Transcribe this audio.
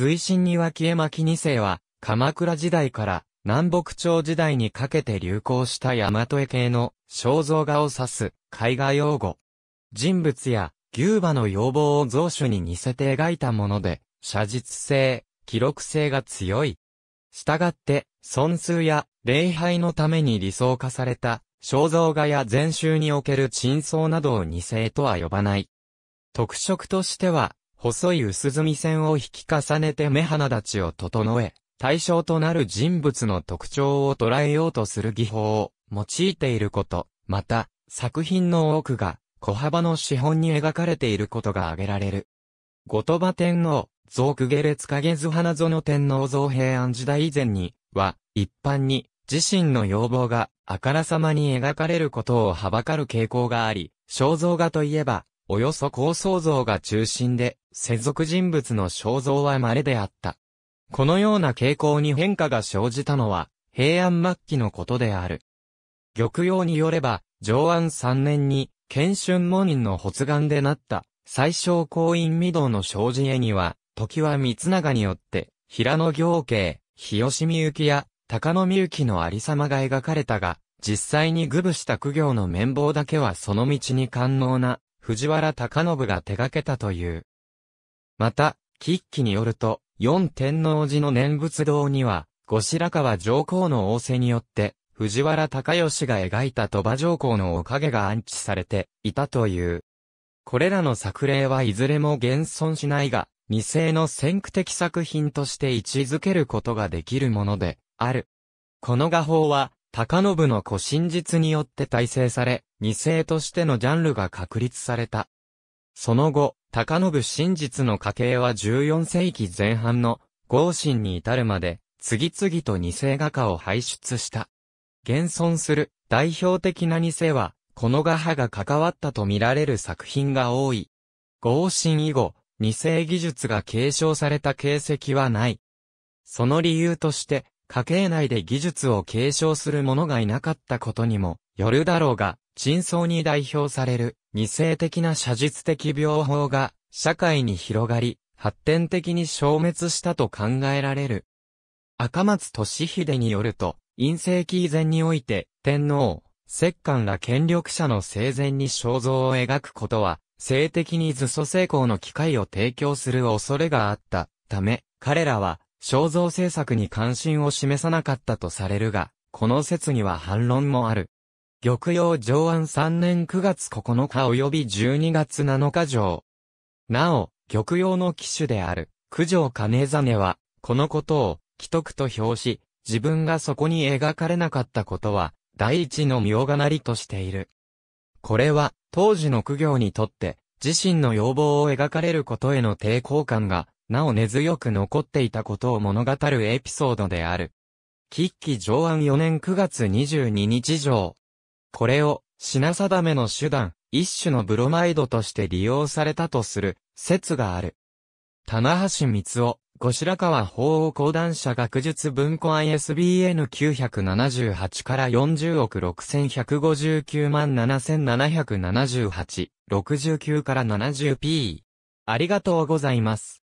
随深に脇絵巻二世は、鎌倉時代から南北朝時代にかけて流行した大和絵系の肖像画を指す絵画用語。人物や牛馬の要望を造主に似せて描いたもので、写実性、記録性が強い。したがって、尊崇や礼拝のために理想化された肖像画や禅宗における珍相などを二世とは呼ばない。特色としては、細い薄墨線を引き重ねて目鼻立ちを整え、対象となる人物の特徴を捉えようとする技法を用いていること、また、作品の多くが小幅の資本に描かれていることが挙げられる。後鳥羽天皇、造句下列影図花園天皇造平安時代以前に、は、一般に、自身の要望が、あからさまに描かれることをはばかる傾向があり、肖像画といえば、およそ高層像が中心で、世俗人物の肖像は稀であった。このような傾向に変化が生じたのは、平安末期のことである。玉葉によれば、上安3年に、謙春門院の発願でなった、最小公院御堂の障子絵には、時は三長によって、平野行慶、日吉みゆきや、高野みゆきのありさまが描かれたが、実際に愚部した苦行の綿棒だけはその道に堪能な藤原隆信が手掛けたという。また、喫記によると、四天王寺の念仏堂には、後白河上皇の仰せによって、藤原隆義が描いた鳥羽上皇のおかげが安置されていたという。これらの作例はいずれも現存しないが、二世の先駆的作品として位置づけることができるもので、ある。この画法は、高信の古真実によって体制され、二世としてのジャンルが確立された。その後、高信真実の家系は14世紀前半の合心に至るまで、次々と二世画家を輩出した。現存する代表的な二世は、この画派が関わったと見られる作品が多い。合心以後、二世技術が継承された形跡はない。その理由として、家系内で技術を継承する者がいなかったことにも、よるだろうが、真相に代表される、二性的な写実的病法が、社会に広がり、発展的に消滅したと考えられる。赤松俊秀によると、陰性期以前において、天皇、摂関ら権力者の生前に肖像を描くことは、性的に図素成功の機会を提供する恐れがあったため、彼らは肖像制作に関心を示さなかったとされるが、この説には反論もある。玉葉上安3年9月9日及び12月7日上。なお、玉葉の騎手である、九条金真は、このことを、既得と表し、自分がそこに描かれなかったことは、第一の妙がなりとしている。これは、当時の苦行にとって、自身の要望を描かれることへの抵抗感が、なお根強く残っていたことを物語るエピソードである。喫起上案4年9月22日上。これを、品定めの手段、一種のブロマイドとして利用されたとする、説がある。棚橋光夫、後白河法王講談社学術文庫 ISBN978 から40億6159万7778、69から 70P。ありがとうございます。